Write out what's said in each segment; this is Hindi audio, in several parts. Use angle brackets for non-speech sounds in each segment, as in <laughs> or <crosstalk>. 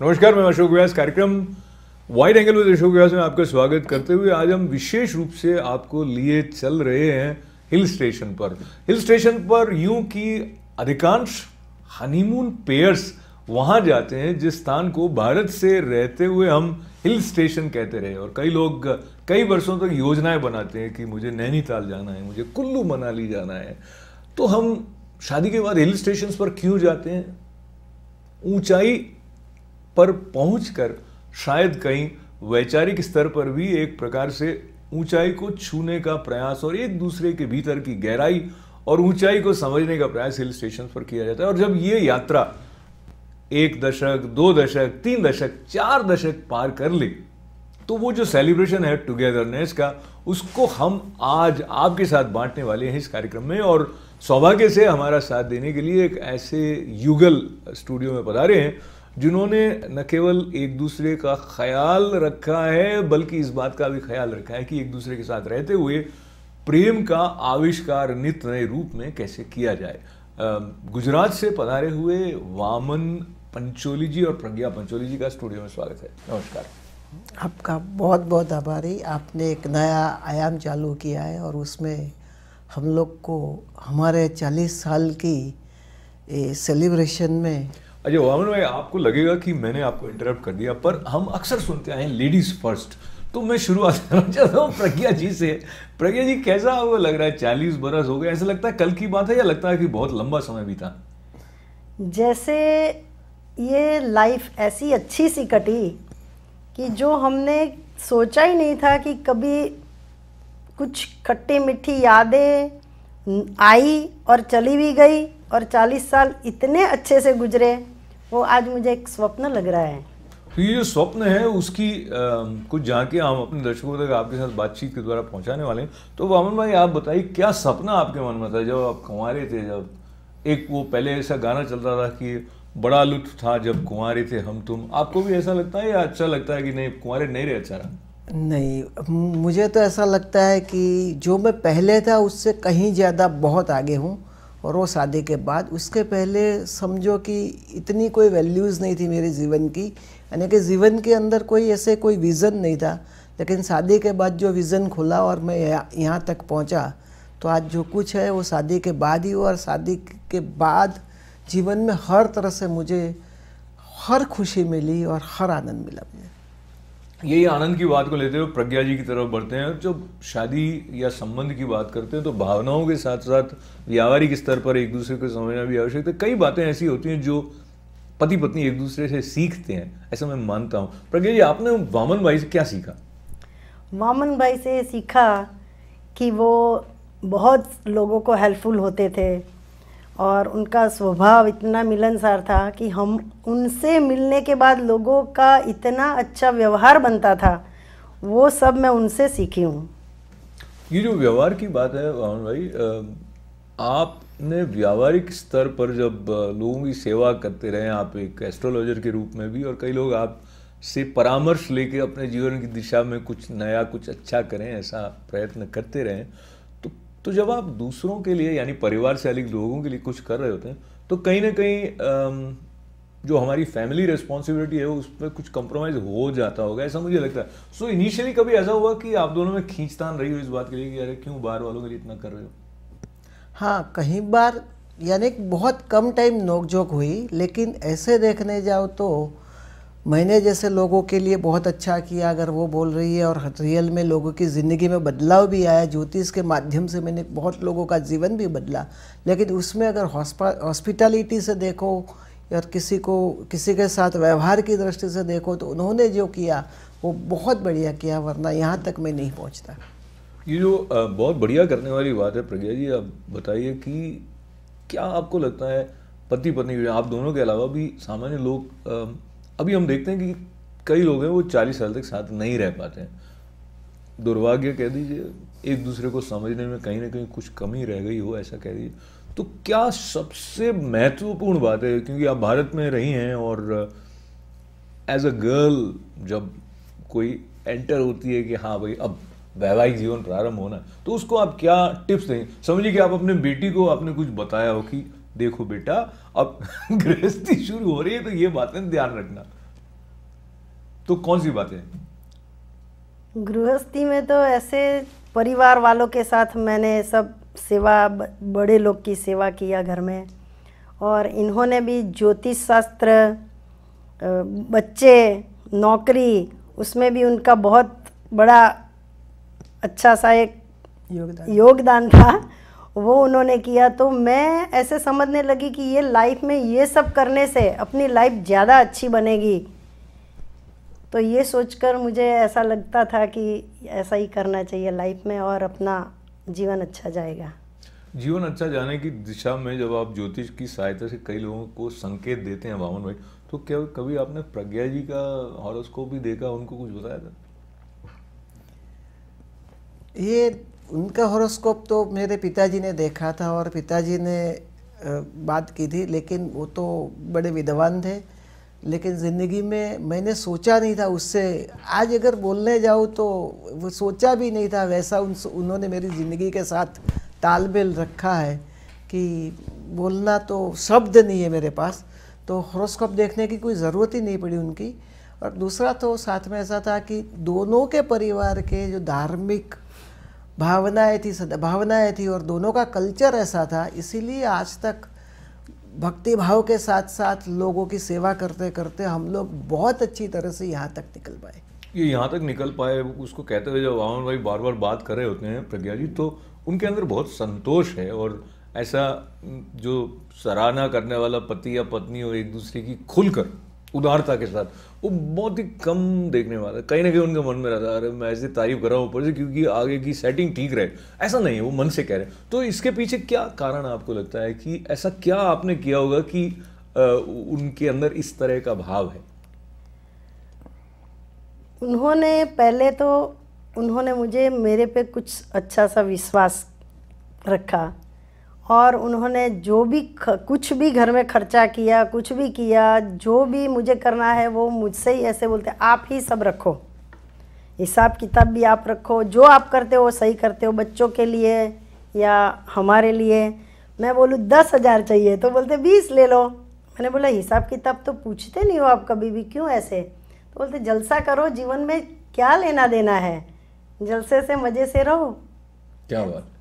नमस्कार मैं अशोक व्यास कार्यक्रम wide angle with Ashok Vyas में आपका स्वागत करते हुए आज हम विशेष रूप से आपको लिए चल रहे हैं हिल स्टेशन पर हिल स्टेशन पर यूं कि अधिकांश हनीमून पेयर्स वहां जाते हैं जिस स्थान को भारत से रहते हुए हम हिल स्टेशन कहते रहे और कई लोग कई वर्षों तक तो योजनाएं बनाते हैं कि मुझे नैनीताल जाना है मुझे कुल्लू मनाली जाना है तो हम शादी के बाद हिल स्टेशन पर क्यों जाते हैं ऊंचाई पर पहुंचकर शायद कहीं वैचारिक स्तर पर भी एक प्रकार से ऊंचाई को छूने का प्रयास और एक दूसरे के भीतर की गहराई और ऊंचाई को समझने का प्रयास हिल स्टेशन पर किया जाता है और जब ये यात्रा एक दशक दो दशक तीन दशक चार दशक पार कर ले तो वो जो सेलिब्रेशन है टुगेदरनेस का उसको हम आज आपके साथ बांटने वाले हैं इस कार्यक्रम में और सौभाग्य से हमारा साथ देने के लिए एक ऐसे युगल स्टूडियो में पधारे हैं जिन्होंने न केवल एक दूसरे का ख्याल रखा है बल्कि इस बात का भी ख्याल रखा है कि एक दूसरे के साथ रहते हुए प्रेम का आविष्कार नित नए रूप में कैसे किया जाए गुजरात से पधारे हुए वामन पंचोली जी और प्रज्ञा पंचोली जी का स्टूडियो में स्वागत है नमस्कार आपका बहुत बहुत आभारी आपने एक नया आयाम चालू किया है और उसमें हम लोग को हमारे 40 साल की सेलिब्रेशन में अजय वामन भाई आपको लगेगा कि मैंने आपको इंटरप्ट कर दिया पर हम अक्सर सुनते आए लेडीज फर्स्ट तो मैं शुरुआत <laughs> करना चाहता हूँ प्रज्ञा जी से प्रज्ञा जी कैसा हुआ लग रहा है चालीस बरस हो गया ऐसा लगता है कल की बात है या लगता है कि बहुत लंबा समय बीता जैसे ये लाइफ ऐसी अच्छी सी कटी कि जो हमने सोचा ही नहीं था कि कभी कुछ खट्टी मीठी यादें आई और चली भी गई और 40 साल इतने अच्छे से गुजरे वो आज मुझे एक स्वप्न लग रहा है तो ये जो स्वप्न है उसकी आ, कुछ जाके हम अपने दर्शकों तक आपके साथ बातचीत के द्वारा पहुंचाने वाले हैं तो वामन भाई आप बताइए क्या सपना आपके मन में था जब आप कुंवारे थे जब एक वो पहले ऐसा गाना चलता था कि बड़ा लुत्फ था जब कुंवारे थे हम तुम आपको भी ऐसा लगता है या अच्छा लगता है कि नहीं कुंवारे नहीं रहे अच्छा रहा नहीं मुझे तो ऐसा लगता है कि जो मैं पहले था उससे कहीं ज़्यादा बहुत आगे हूँ और वो शादी के बाद उसके पहले समझो कि इतनी कोई वैल्यूज़ नहीं थी मेरे जीवन की यानी कि जीवन के अंदर कोई ऐसे कोई विज़न नहीं था लेकिन शादी के बाद जो विज़न खुला और मैं यहाँ तक पहुँचा तो आज जो कुछ है वो शादी के बाद ही हुआ और शादी के बाद जीवन में हर तरह से मुझे हर खुशी मिली और हर आनंद मिला मुझे यही आनंद की बात को लेते हुए प्रज्ञा जी की तरफ बढ़ते हैं और जब शादी या संबंध की बात करते हैं तो भावनाओं के साथ साथ व्यावहारिक स्तर पर एक दूसरे को समझना भी आवश्यक है कई बातें ऐसी होती हैं जो पति पत्नी एक दूसरे से सीखते हैं ऐसा मैं मानता हूँ प्रज्ञा जी आपने वामन भाई से क्या सीखा वामन भाई से सीखा कि वो बहुत लोगों को हेल्पफुल होते थे और उनका स्वभाव इतना मिलनसार था कि हम उनसे मिलने के बाद लोगों का इतना अच्छा व्यवहार बनता था वो सब मैं उनसे सीखी हूँ ये जो व्यवहार की बात है वाहन भाई आपने व्यावहारिक स्तर पर जब लोगों की सेवा करते रहे आप एक एस्ट्रोलॉजर के रूप में भी और कई लोग आप से परामर्श लेके अपने जीवन की दिशा में कुछ नया कुछ अच्छा करें ऐसा प्रयत्न करते रहें तो जब आप दूसरों के लिए यानी परिवार से अलग लोगों के लिए कुछ कर रहे होते हैं तो कहीं ना कहीं जो हमारी फैमिली रिस्पॉन्सिबिलिटी है उस पर कुछ कंप्रोमाइज हो जाता होगा ऐसा मुझे लगता है सो so, इनिशियली कभी ऐसा हुआ कि आप दोनों में खींचतान रही हो इस बात के लिए कि अरे क्यों बाहर वालों के लिए इतना कर रहे हो हाँ कहीं बार यानी बहुत कम टाइम नोकझोंक हुई लेकिन ऐसे देखने जाओ तो मैंने जैसे लोगों के लिए बहुत अच्छा किया अगर वो बोल रही है और रियल में लोगों की ज़िंदगी में बदलाव भी आया ज्योतिष के माध्यम से मैंने बहुत लोगों का जीवन भी बदला लेकिन उसमें अगर हॉस्पिटलिटी से देखो या किसी को किसी के साथ व्यवहार की दृष्टि से देखो तो उन्होंने जो किया वो बहुत बढ़िया किया वरना यहाँ तक मैं नहीं पहुँचता ये जो बहुत बढ़िया करने वाली बात है प्रज्ञा जी आप बताइए कि क्या आपको लगता है पति पत्नी आप दोनों के अलावा भी सामान्य लोग अभी हम देखते हैं कि कई लोग हैं वो चालीस साल तक साथ नहीं रह पाते हैं दुर्भाग्य कह दीजिए एक दूसरे को समझने में कहीं ना कहीं कुछ कमी रह गई हो ऐसा कह दीजिए तो क्या सबसे महत्वपूर्ण बात है क्योंकि आप भारत में रही हैं और एज अ गर्ल जब कोई एंटर होती है कि हाँ भाई अब वैवाहिक जीवन प्रारंभ होना तो उसको आप क्या टिप्स दें समझिए कि आप अपने बेटी को आपने कुछ बताया हो कि देखो बेटा अब <laughs> गृहस्थी शुरू हो रही है तो ये बातें ध्यान रखना तो कौन सी बातें गृहस्थी में तो ऐसे परिवार वालों के साथ मैंने सब सेवा बड़े लोग की सेवा किया घर में और इन्होंने भी ज्योतिष शास्त्र बच्चे नौकरी उसमें भी उनका बहुत बड़ा अच्छा सा एक योगदान योगदान था वो उन्होंने किया तो मैं ऐसे समझने लगी कि ये लाइफ में ये सब करने से अपनी लाइफ ज़्यादा अच्छी बनेगी तो ये सोचकर मुझे ऐसा लगता था कि ऐसा ही करना चाहिए लाइफ में और अपना जीवन अच्छा जाएगा जीवन अच्छा जाने की दिशा में जब आप ज्योतिष की सहायता से कई लोगों को संकेत देते हैं वामन भाई तो क्या कभी आपने प्रज्ञा जी का हॉरोस्कोप भी देखा उनको कुछ बताया था ये उनका हॉरोस्कोप तो मेरे पिताजी ने देखा था और पिताजी ने बात की थी लेकिन वो तो बड़े विद्वान थे लेकिन ज़िंदगी में मैंने सोचा नहीं था उससे आज अगर बोलने जाऊँ तो वो सोचा भी नहीं था वैसा उन उन्होंने मेरी ज़िंदगी के साथ तालमेल रखा है कि बोलना तो शब्द नहीं है मेरे पास तो हॉरोस्कोप देखने की कोई ज़रूरत ही नहीं पड़ी उनकी और दूसरा तो साथ में ऐसा था कि दोनों के परिवार के जो धार्मिक भावनाएं थी सद्भावनाएं थी और दोनों का कल्चर ऐसा था इसीलिए आज तक भक्ति भाव के साथ साथ लोगों की सेवा करते करते हम लोग बहुत अच्छी तरह से यहाँ तक निकल पाए ये यहाँ तक निकल पाए उसको कहते हुए जब वामन भाई बार बार बात कर रहे होते हैं प्रज्ञा जी तो उनके अंदर बहुत संतोष है और ऐसा जो सराहना करने वाला पति या पत्नी और एक दूसरे की खुलकर उदारता के साथ वो बहुत ही कम देखने वाला कहीं ना कहीं उनके मन में रहता है अरे मैं ऐसी तारीफ कर रहा हूँ ऊपर से क्योंकि आगे की सेटिंग ठीक रहे ऐसा नहीं है वो मन से कह रहे तो इसके पीछे क्या कारण आपको लगता है कि ऐसा क्या आपने किया होगा कि आ, उनके अंदर इस तरह का भाव है उन्होंने पहले तो उन्होंने मुझे मेरे पे कुछ अच्छा सा विश्वास रखा और उन्होंने जो भी कुछ भी घर में खर्चा किया कुछ भी किया जो भी मुझे करना है वो मुझसे ही ऐसे बोलते आप ही सब रखो हिसाब किताब भी आप रखो जो आप करते हो सही करते हो बच्चों के लिए या हमारे लिए मैं बोलूँ दस हज़ार चाहिए तो बोलते बीस ले लो मैंने बोला हिसाब किताब तो पूछते नहीं हो आप कभी भी क्यों ऐसे तो बोलते जलसा करो जीवन में क्या लेना देना है जलसे से मज़े से रहो क्या बात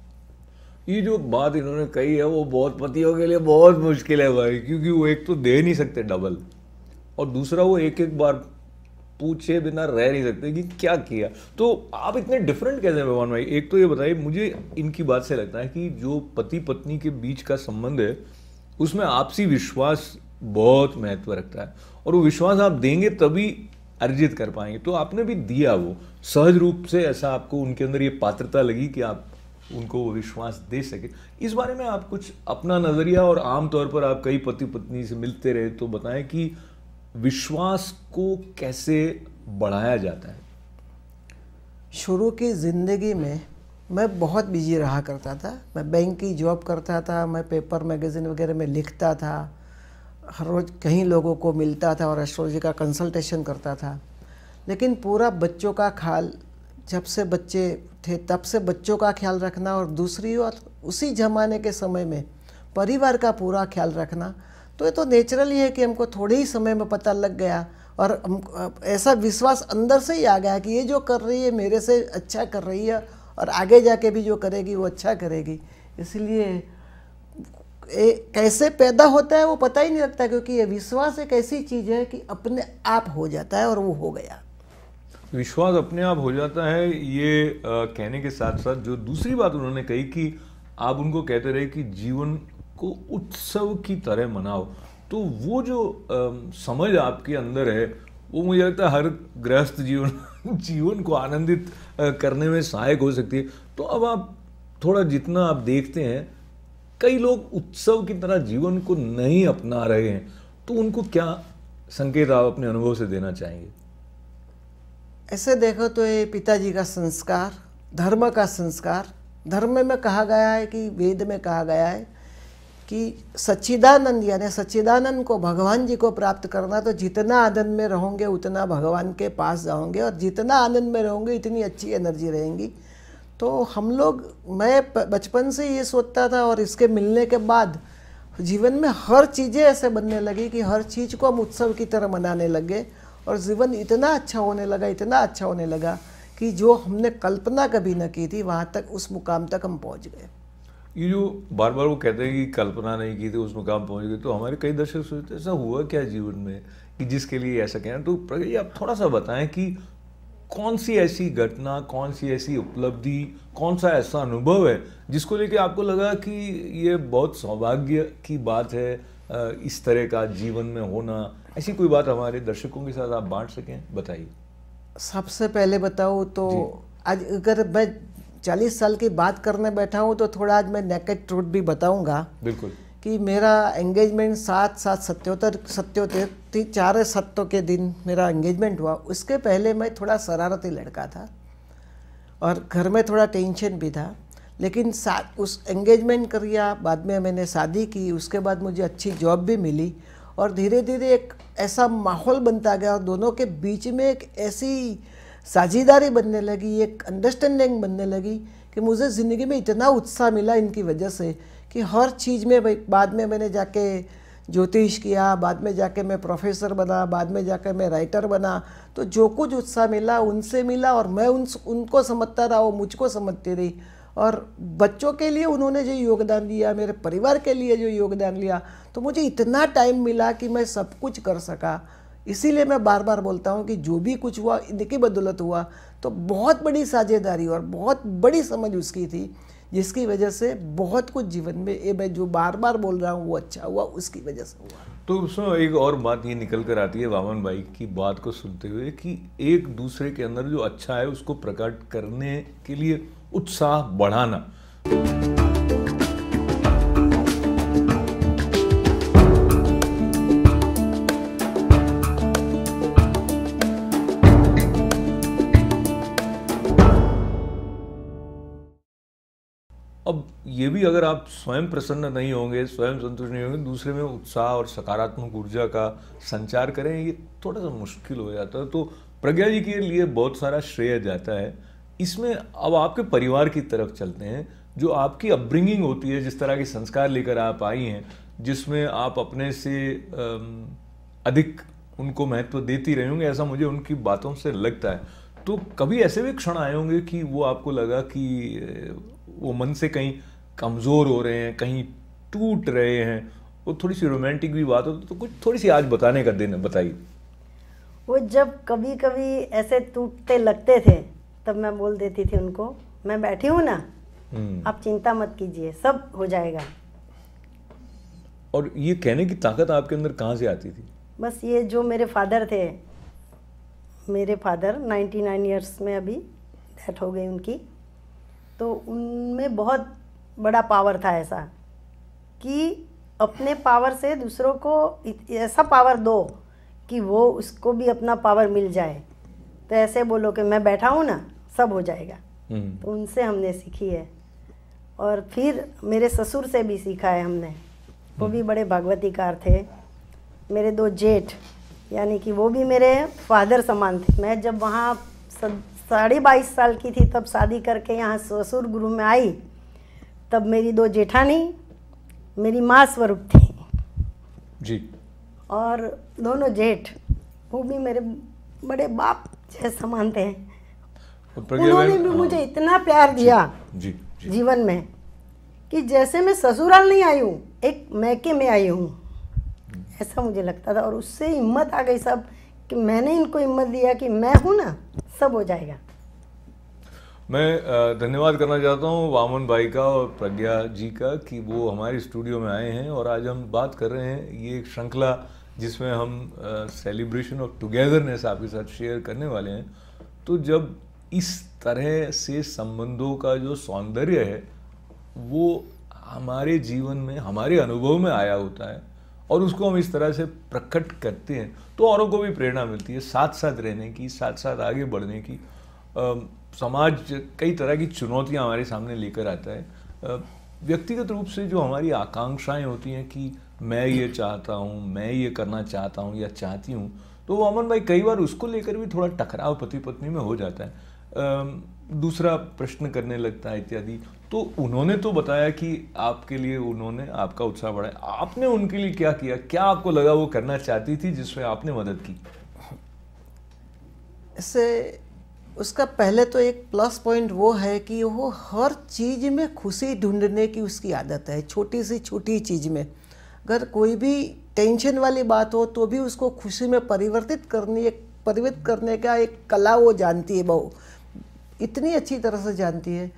ये जो बात इन्होंने कही है वो बहुत पतियों के लिए बहुत मुश्किल है भाई क्योंकि वो एक तो दे नहीं सकते डबल और दूसरा वो एक एक बार पूछे बिना रह नहीं सकते कि क्या किया तो आप इतने डिफरेंट कैसे हैं भगवान भाई एक तो ये बताइए मुझे इनकी बात से लगता है कि जो पति पत्नी के बीच का संबंध है उसमें आपसी विश्वास बहुत महत्व रखता है और वो विश्वास आप देंगे तभी अर्जित कर पाएंगे तो आपने भी दिया वो सहज रूप से ऐसा आपको उनके अंदर ये पात्रता लगी कि आप उनको वो विश्वास दे सके इस बारे में आप कुछ अपना नज़रिया और आमतौर पर आप कई पति पत्नी से मिलते रहे तो बताएं कि विश्वास को कैसे बढ़ाया जाता है शुरू की ज़िंदगी में मैं बहुत बिजी रहा करता था मैं बैंक की जॉब करता था मैं पेपर मैगज़ीन वगैरह में लिखता था हर रोज़ कहीं लोगों को मिलता था और एस्ट्रोलॉजी का कंसल्टेशन करता था लेकिन पूरा बच्चों का ख़्याल जब से बच्चे थे तब से बच्चों का ख्याल रखना और दूसरी बात उसी जमाने के समय में परिवार का पूरा ख्याल रखना तो ये तो नेचुरल ही है कि हमको थोड़े ही समय में पता लग गया और हम ऐसा विश्वास अंदर से ही आ गया कि ये जो कर रही है मेरे से अच्छा कर रही है और आगे जाके भी जो करेगी वो अच्छा करेगी इसलिए कैसे पैदा होता है वो पता ही नहीं लगता क्योंकि ये विश्वास एक ऐसी चीज़ है कि अपने आप हो जाता है और वो हो गया विश्वास अपने आप हो जाता है ये आ, कहने के साथ साथ जो दूसरी बात उन्होंने कही कि आप उनको कहते रहे कि जीवन को उत्सव की तरह मनाओ तो वो जो आ, समझ आपके अंदर है वो मुझे लगता है हर गृहस्थ जीवन <laughs> जीवन को आनंदित करने में सहायक हो सकती है तो अब आप थोड़ा जितना आप देखते हैं कई लोग उत्सव की तरह जीवन को नहीं अपना रहे हैं तो उनको क्या संकेत आप अपने अनुभव से देना चाहेंगे ऐसे देखो तो ये पिताजी का संस्कार धर्म का संस्कार धर्म में कहा गया है कि वेद में कहा गया है कि सच्चिदानंद यानी सच्चिदानंद को भगवान जी को प्राप्त करना तो जितना आनंद में रहोगे उतना भगवान के पास जाओगे और जितना आनंद में रहोगे इतनी अच्छी एनर्जी रहेंगी तो हम लोग मैं बचपन से ये सोचता था और इसके मिलने के बाद जीवन में हर चीज़ें ऐसे बनने लगी कि हर चीज़ को हम उत्सव की तरह मनाने लगे और जीवन इतना अच्छा होने लगा इतना अच्छा होने लगा कि जो हमने कल्पना कभी ना की थी वहाँ तक उस मुकाम तक हम पहुँच गए ये जो बार बार वो कहते हैं कि कल्पना नहीं की थी उस मुकाम पहुँच गए तो हमारे कई दर्शक सोचते ऐसा हुआ क्या जीवन में कि जिसके लिए ऐसा कहना तो प्रगति आप थोड़ा सा बताएं कि कौन सी ऐसी घटना कौन सी ऐसी उपलब्धि कौन सा ऐसा अनुभव है जिसको लेके आपको लगा कि ये बहुत सौभाग्य की बात है इस तरह का जीवन में होना ऐसी कोई बात हमारे दर्शकों के साथ आप बांट सकें बताइए सबसे पहले बताओ तो आज अगर मैं चालीस साल की बात करने बैठा हूँ तो थोड़ा आज मैं नेकेट ट्रूथ भी बताऊँगा बिल्कुल कि मेरा एंगेजमेंट सात सात सत्योत्तर सत्योत्तर चार सत्यों के दिन मेरा एंगेजमेंट हुआ उसके पहले मैं थोड़ा शरारती लड़का था और घर में थोड़ा टेंशन भी था लेकिन साथ उस एंगेजमेंट कर लिया बाद में मैंने शादी की उसके बाद मुझे अच्छी जॉब भी मिली और धीरे धीरे एक ऐसा माहौल बनता गया और दोनों के बीच में एक ऐसी साझेदारी बनने लगी एक अंडरस्टैंडिंग बनने लगी कि मुझे ज़िंदगी में इतना उत्साह मिला इनकी वजह से कि हर चीज़ में भाई बाद में मैंने जाके ज्योतिष किया बाद में जाके मैं प्रोफेसर बना बाद में जाके मैं राइटर बना तो जो कुछ उत्साह मिला उनसे मिला और मैं उन उनको समझता रहा वो मुझको समझती रही और बच्चों के लिए उन्होंने जो योगदान दिया मेरे परिवार के लिए जो योगदान लिया तो मुझे इतना टाइम मिला कि मैं सब कुछ कर सका इसीलिए मैं बार बार बोलता हूँ कि जो भी कुछ हुआ इनकी बदौलत हुआ तो बहुत बड़ी साझेदारी और बहुत बड़ी समझ उसकी थी जिसकी वजह से बहुत कुछ जीवन में ये मैं जो बार बार बोल रहा हूँ वो अच्छा हुआ उसकी वजह से हुआ तो उसमें एक और बात ये निकल कर आती है वामन भाई की बात को सुनते हुए कि एक दूसरे के अंदर जो अच्छा है उसको प्रकट करने के लिए उत्साह बढ़ाना अब ये भी अगर आप स्वयं प्रसन्न नहीं होंगे स्वयं संतुष्ट नहीं होंगे दूसरे में उत्साह और सकारात्मक ऊर्जा का संचार करें ये थोड़ा सा मुश्किल हो जाता है तो प्रज्ञा जी के लिए बहुत सारा श्रेय जाता है इसमें अब आपके परिवार की तरफ चलते हैं जो आपकी अपब्रिंगिंग होती है जिस तरह के संस्कार लेकर आप आई हैं जिसमें आप अपने से अधिक उनको महत्व देती रही होंगे ऐसा मुझे उनकी बातों से लगता है तो कभी ऐसे भी क्षण आए होंगे कि वो आपको लगा कि वो मन से कहीं कमज़ोर हो रहे हैं कहीं टूट रहे हैं वो थोड़ी सी रोमांटिक भी बात हो तो कुछ थोड़ी सी आज बताने का दिन बताइए वो जब कभी कभी ऐसे टूटते लगते थे तब मैं बोल देती थी उनको मैं बैठी हूँ ना हम्म। आप चिंता मत कीजिए सब हो जाएगा और ये कहने की ताकत आपके अंदर कहाँ से आती थी बस ये जो मेरे फादर थे मेरे फादर 99 ईयर्स में अभी डेथ हो गई उनकी तो उनमें बहुत बड़ा पावर था ऐसा कि अपने पावर से दूसरों को ऐसा पावर दो कि वो उसको भी अपना पावर मिल जाए तो ऐसे बोलो कि मैं बैठा हूँ ना सब हो जाएगा हम्म। तो उनसे हमने सीखी है और फिर मेरे ससुर से भी सीखा है हमने वो भी हम्म। बड़े भागवतीकार थे मेरे दो जेठ यानी कि वो भी मेरे फादर समान थे मैं जब वहाँ साढ़े बाईस साल की थी तब शादी करके यहाँ ससुर गुरु में आई तब मेरी दो जेठानी मेरी माँ स्वरूप थी जी और दोनों जेठ वो भी मेरे बड़े बाप जैसे समान थे उन्होंने भी हाँ। मुझे इतना प्यार दिया जी, जी, जीवन में कि जैसे मैं ससुराल नहीं आई हूँ एक मैके में आई हूँ ऐसा मुझे लगता था और उससे हिम्मत आ गई सब कि मैंने इनको हिम्मत दिया कि मैं हूँ ना सब हो जाएगा मैं धन्यवाद करना चाहता हूँ वामन भाई का और प्रज्ञा जी का कि वो हमारे स्टूडियो में आए हैं और आज हम बात कर रहे हैं ये एक श्रृंखला जिसमें हम सेलिब्रेशन ऑफ टुगेदरनेस आपके साथ शेयर करने वाले हैं तो जब इस तरह से संबंधों का जो सौंदर्य है वो हमारे जीवन में हमारे अनुभव में आया होता है और उसको हम इस तरह से प्रकट करते हैं तो औरों को भी प्रेरणा मिलती है साथ साथ रहने की साथ साथ आगे बढ़ने की आ, समाज कई तरह की चुनौतियाँ हमारे सामने लेकर आता है व्यक्तिगत रूप से जो हमारी आकांक्षाएं होती हैं कि मैं ये चाहता हूँ मैं ये करना चाहता हूँ या चाहती हूँ तो वो अमन भाई कई बार उसको लेकर भी थोड़ा टकराव पति पत्नी में हो जाता है दूसरा प्रश्न करने लगता है इत्यादि तो उन्होंने तो बताया कि आपके लिए उन्होंने आपका उत्साह बढ़ाया आपने उनके लिए क्या किया क्या आपको लगा वो करना चाहती थी जिसमें आपने मदद की इससे उसका पहले तो एक प्लस पॉइंट वो है कि वो हर चीज़ में खुशी ढूंढने की उसकी आदत है छोटी सी छोटी चीज़ में अगर कोई भी टेंशन वाली बात हो तो भी उसको खुशी में परिवर्तित करने परिवर्तित करने का एक कला वो जानती है बहु इतनी अच्छी तरह से जानती है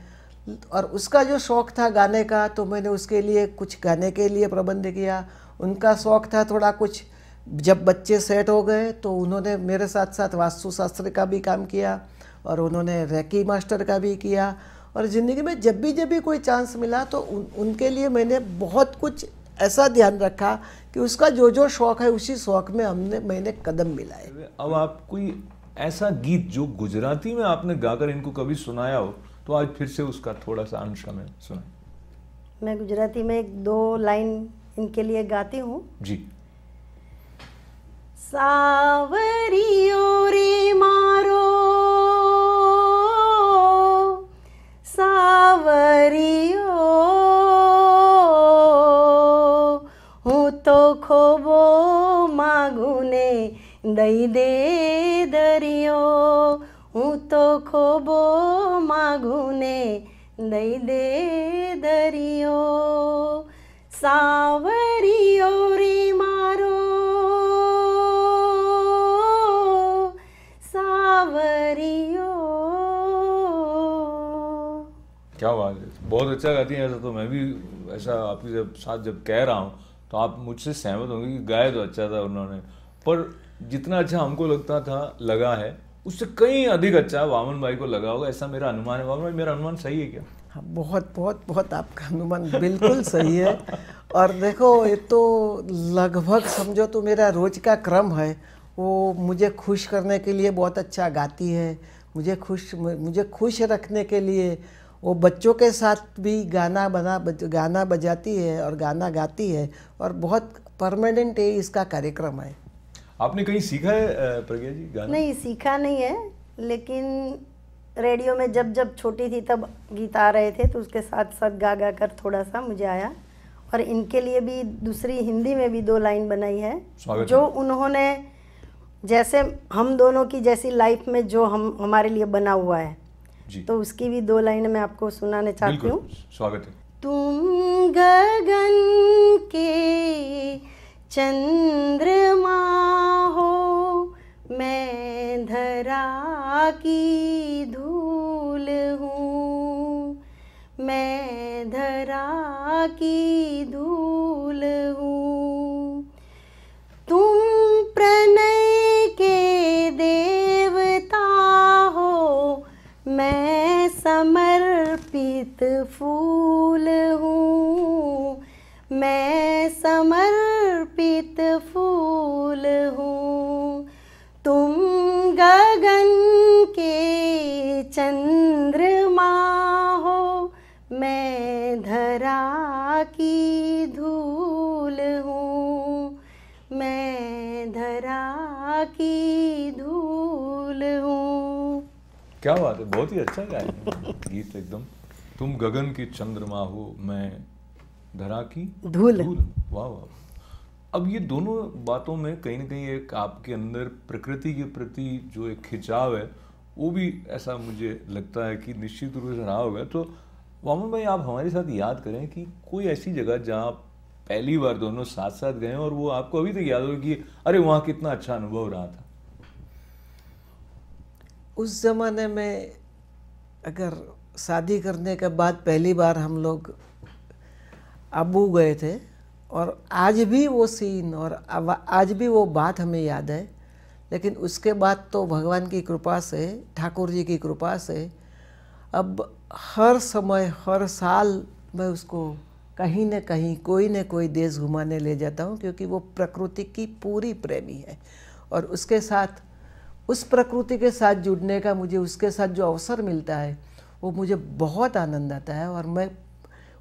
और उसका जो शौक़ था गाने का तो मैंने उसके लिए कुछ गाने के लिए प्रबंध किया उनका शौक़ था थोड़ा कुछ जब बच्चे सेट हो गए तो उन्होंने मेरे साथ साथ वास्तुशास्त्र का भी काम किया और उन्होंने रैकी मास्टर का भी किया और ज़िंदगी में जब भी जब भी कोई चांस मिला तो उन, उनके लिए मैंने बहुत कुछ ऐसा ध्यान रखा कि उसका जो जो शौक़ है उसी शौक़ में हमने मैंने कदम मिलाए अब आप कोई ऐसा गीत जो गुजराती में आपने गाकर इनको कभी सुनाया हो तो आज फिर से उसका थोड़ा सा अंश हमें सुना मैं गुजराती में एक दो लाइन इनके लिए गाती हूँ जी सावरी रे मारो सावरियो हूँ तो खोबो मागुने दई दे દરિયો હું તો ખોબો માગું दई दे दरियो દરિયો સાવરિયો मारो મારો क्या बात है बहुत अच्छा गाती हैं ऐसा तो मैं भी ऐसा आपके जब साथ जब कह रहा हूँ तो आप मुझसे सहमत होंगे कि गाया तो अच्छा था उन्होंने पर जितना अच्छा हमको लगता था लगा है उससे कहीं अधिक अच्छा वामन भाई को लगा होगा ऐसा मेरा अनुमान है वामन भाई मेरा अनुमान सही है क्या हाँ बहुत बहुत बहुत आपका अनुमान बिल्कुल सही है और देखो ये तो लगभग समझो तो मेरा रोज का क्रम है वो मुझे खुश करने के लिए बहुत अच्छा गाती है मुझे खुश मुझे खुश रखने के लिए वो बच्चों के साथ भी गाना बना बज, गाना बजाती है और गाना गाती है और बहुत परमानेंट इसका कार्यक्रम है आपने कहीं सीखा है प्रज्ञा जी गाना नहीं सीखा नहीं है लेकिन रेडियो में जब जब छोटी थी तब गीत आ रहे थे तो उसके साथ साथ गा गा कर थोड़ा सा मुझे आया और इनके लिए भी दूसरी हिंदी में भी दो लाइन बनाई है जो उन्होंने जैसे हम दोनों की जैसी लाइफ में जो हम हमारे लिए बना हुआ है तो उसकी भी दो लाइन मैं आपको सुनाने चाहती हूँ स्वागत है तुम गगन के चंद्रमा हो मैं धरा की धूल हूँ मैं धरा की धूल हूँ तुम प्रणय के देवता हो मैं समर्पित फूल हूँ समर्पित फूल हूँ तुम गगन के चंद्रमा हो मैं धरा की धूल हूँ मैं धरा की धूल हूँ क्या बात है बहुत ही अच्छा गाय गीत एकदम तुम गगन की चंद्रमा हो मैं धरा की धूल वाह वाह अब ये दोनों बातों में कहीं ना कहीं एक आपके अंदर प्रकृति के प्रति जो एक खिंचाव है वो भी ऐसा मुझे लगता है कि निश्चित रूप से रहा होगा तो वामन भाई आप हमारे साथ याद करें कि कोई ऐसी जगह जहाँ पहली बार दोनों साथ साथ गए और वो आपको अभी तक याद हो कि अरे वहाँ कितना अच्छा अनुभव रहा था उस ज़माने में अगर शादी करने के बाद पहली बार हम लोग अबू गए थे और आज भी वो सीन और आज भी वो बात हमें याद है लेकिन उसके बाद तो भगवान की कृपा से ठाकुर जी की कृपा से अब हर समय हर साल मैं उसको कहीं न कहीं कोई न कोई देश घुमाने ले जाता हूँ क्योंकि वो प्रकृति की पूरी प्रेमी है और उसके साथ उस प्रकृति के साथ जुड़ने का मुझे उसके साथ जो अवसर मिलता है वो मुझे बहुत आनंद आता है और मैं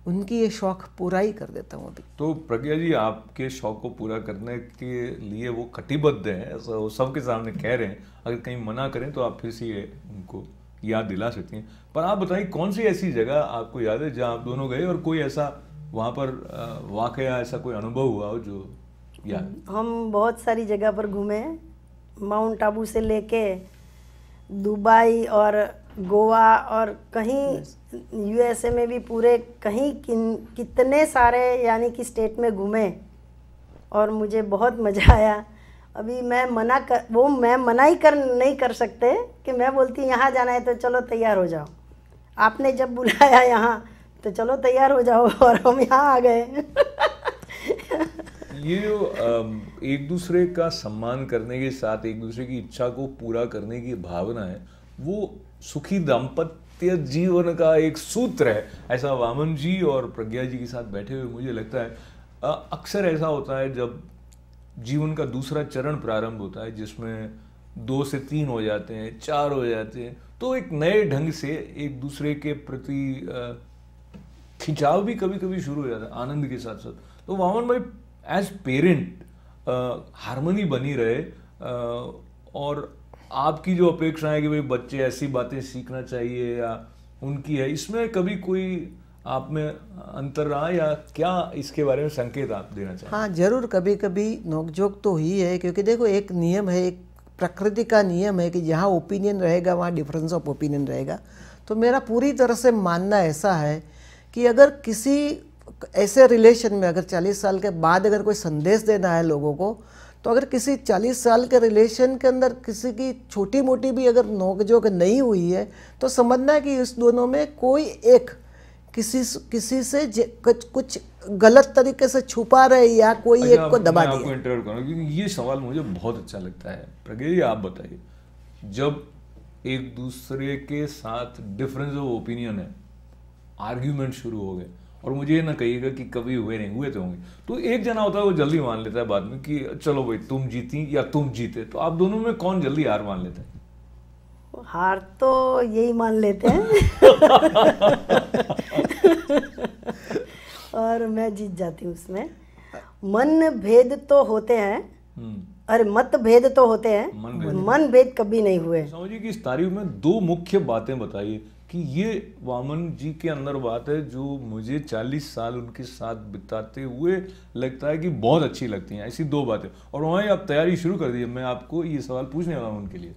उनकी ये शौक़ पूरा ही कर देता हूँ अभी तो प्रज्ञा जी आपके शौक़ को पूरा करने के लिए वो कटिबद्ध हैं वो सबके सामने कह रहे हैं अगर कहीं मना करें तो आप फिर से ये उनको याद दिला सकती हैं पर आप बताइए कौन सी ऐसी जगह आपको याद है जहाँ आप दोनों गए और कोई ऐसा वहाँ पर वाक़ ऐसा कोई अनुभव हुआ हो जो याद हम बहुत सारी जगह पर घूमे माउंट आबू से लेके दुबई और गोवा और कहीं यूएसए में भी पूरे कहीं किन कितने सारे यानी कि स्टेट में घूमे और मुझे बहुत मज़ा <laughs> आया अभी मैं मना कर वो मैं मना ही कर नहीं कर सकते कि मैं बोलती यहाँ जाना है तो चलो तैयार हो जाओ आपने जब बुलाया <laughs> यहाँ तो चलो तैयार हो जाओ <laughs> और हम यहाँ आ गए ये एक दूसरे का सम्मान करने के साथ एक दूसरे की इच्छा को पूरा करने की भावना है वो सुखी दाम्पत्य जीवन का एक सूत्र है ऐसा वामन जी और प्रज्ञा जी के साथ बैठे हुए मुझे लगता है अक्सर ऐसा होता है जब जीवन का दूसरा चरण प्रारंभ होता है जिसमें दो से तीन हो जाते हैं चार हो जाते हैं तो एक नए ढंग से एक दूसरे के प्रति खिंचाव भी कभी कभी शुरू हो जाता है आनंद के साथ साथ तो वामन भाई एज पेरेंट हारमोनी बनी रहे आ, और आपकी जो अपेक्षा है कि भाई बच्चे ऐसी बातें सीखना चाहिए या उनकी है इसमें कभी कोई आप में अंतर रहा या क्या इसके बारे में संकेत आप देना चाहिए हाँ जरूर कभी कभी नोकझोंक तो ही है क्योंकि देखो एक नियम है एक प्रकृति का नियम है कि जहाँ ओपिनियन रहेगा वहाँ डिफरेंस ऑफ ओपिनियन रहेगा तो मेरा पूरी तरह से मानना ऐसा है कि अगर किसी ऐसे रिलेशन में अगर 40 साल के बाद अगर कोई संदेश देना है लोगों को तो अगर किसी 40 साल के रिलेशन के अंदर किसी की छोटी मोटी भी अगर नोकझोंक नहीं हुई है तो समझना है कि इस दोनों में कोई एक किसी किसी से कुछ, कुछ गलत तरीके से छुपा रहे या कोई अच्छा, एक को दबा दिया इंटरव्यू क्योंकि ये सवाल मुझे बहुत अच्छा लगता है प्रज्ञा आप बताइए जब एक दूसरे के साथ डिफरेंस ऑफ ओपिनियन है आर्ग्यूमेंट शुरू हो गए और मुझे ये ना कहिएगा कि कभी हुए नहीं हुए तो होंगे तो एक जना होता है वो जल्दी मान लेता है बाद में कि चलो भाई तुम जीती या तुम जीते तो आप दोनों में कौन जल्दी हार मान लेता है हार तो यही मान लेते हैं <laughs> और मैं जीत जाती हूँ उसमें मन भेद तो होते हैं अरे हम्म। भेद तो होते हैं मन भेद, मन भेद कभी नहीं हुए समझिए कि इस तारीफ में दो मुख्य बातें बताइए कि ये वामन जी के अंदर बात है जो मुझे 40 साल उनके साथ बिताते हुए लगता है कि बहुत अच्छी लगती हैं ऐसी दो बातें और वहीं आप तैयारी शुरू कर दीजिए मैं आपको ये सवाल पूछने वाला हूँ उनके लिए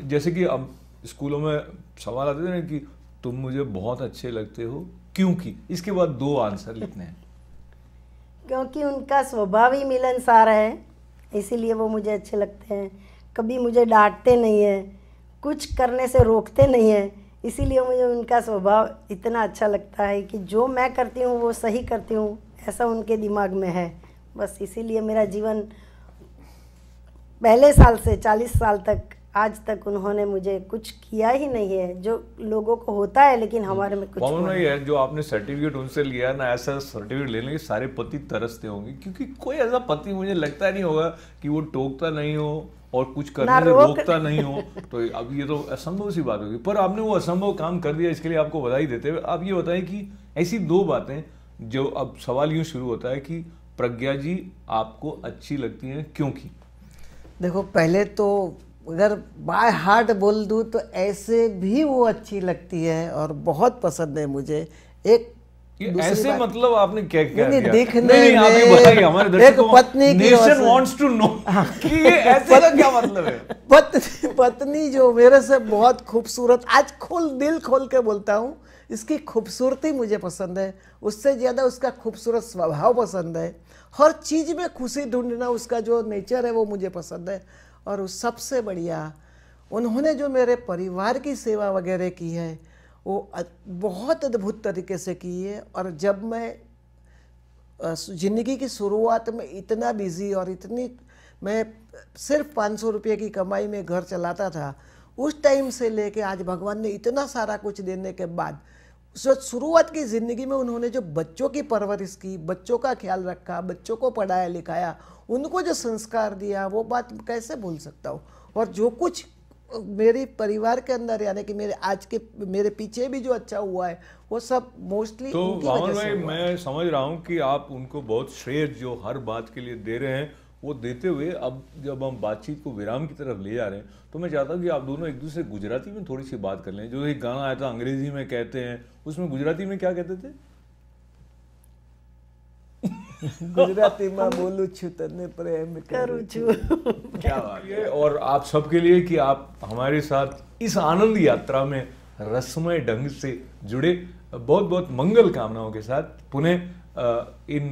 <laughs> जैसे कि अब स्कूलों में सवाल आते थे ना कि तुम मुझे बहुत अच्छे लगते हो क्योंकि इसके बाद दो आंसर लिखने हैं क्योंकि उनका स्वभाव ही मिलनसार है इसीलिए वो मुझे अच्छे लगते हैं कभी मुझे डांटते नहीं है कुछ करने से रोकते नहीं है इसीलिए मुझे उनका स्वभाव इतना अच्छा लगता है कि जो मैं करती हूँ वो सही करती हूँ ऐसा उनके दिमाग में है बस इसीलिए मेरा जीवन पहले साल से चालीस साल तक आज तक उन्होंने मुझे कुछ किया ही नहीं है जो लोगों को होता है लेकिन हम्म। हमारे में कुछ नहीं, नहीं है जो आपने सर्टिफिकेट उनसे लिया ना ऐसा सर्टिफिकेट लेने के सारे पति तरसते होंगे क्योंकि कोई ऐसा पति मुझे लगता नहीं होगा कि वो टोकता नहीं हो और कुछ करने से रोकता नहीं हो <laughs> तो अब ये तो असंभव सी बात होगी पर आपने वो असंभव काम कर दिया इसके लिए आपको बधाई देते हुए आप ये बताएं कि ऐसी दो बातें जो अब सवाल यूँ शुरू होता है कि प्रज्ञा जी आपको अच्छी लगती हैं क्योंकि देखो पहले तो अगर बाय हार्ट बोल दूँ तो ऐसे भी वो अच्छी लगती है और बहुत पसंद है मुझे एक ऐसे मतलब आपने क्या क्या नहीं, देखने नहीं, नहीं, नहीं, नहीं हमारे दर्शकों पत्नी नेशन वांट्स टू नो कि ये ऐसे का क्या मतलब है <laughs> पत्नी पत्नी जो मेरे से बहुत खूबसूरत आज खुल दिल खोल के बोलता हूँ इसकी खूबसूरती मुझे पसंद है उससे ज़्यादा उसका खूबसूरत स्वभाव पसंद है हर चीज़ में खुशी ढूंढना उसका जो नेचर है वो मुझे पसंद है और उस सबसे बढ़िया उन्होंने जो मेरे परिवार की सेवा वगैरह की है वो बहुत अद्भुत तरीके से की है और जब मैं ज़िंदगी की शुरुआत में इतना बिज़ी और इतनी मैं सिर्फ पाँच सौ रुपये की कमाई में घर चलाता था उस टाइम से लेके आज भगवान ने इतना सारा कुछ देने के बाद शुरुआत की ज़िंदगी में उन्होंने जो बच्चों की परवरिश की बच्चों का ख्याल रखा बच्चों को पढ़ाया लिखाया उनको जो संस्कार दिया वो बात कैसे भूल सकता हूँ और जो कुछ मेरे परिवार के अंदर यानी कि मेरे आज के मेरे पीछे भी जो अच्छा हुआ है वो सब मोस्टली तो भाई मैं समझ रहा हूँ कि आप उनको बहुत श्रेय जो हर बात के लिए दे रहे हैं वो देते हुए अब जब हम बातचीत को विराम की तरफ ले जा रहे हैं तो मैं चाहता हूँ कि आप दोनों एक दूसरे गुजराती में थोड़ी सी बात कर लें जो एक गाना आया था अंग्रेजी में कहते हैं उसमें गुजराती में क्या कहते थे ગુજરાતીમાં बोलू छू तने प्रेम करू छू क्या बात है और आप सबके लिए कि आप हमारे साथ इस आनंद यात्रा में रसमय ढंग से जुड़े बहुत बहुत मंगल कामनाओं के साथ पुनः इन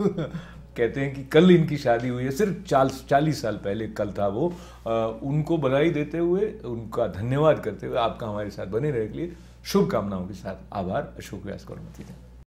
<laughs> कहते हैं कि कल इनकी शादी हुई है सिर्फ चाल चालीस साल पहले कल था वो आ, उनको बधाई देते हुए उनका धन्यवाद करते हुए आपका हमारे साथ बने रहने के लिए शुभकामनाओं के साथ आभार अशोक व्यास कौरमती थे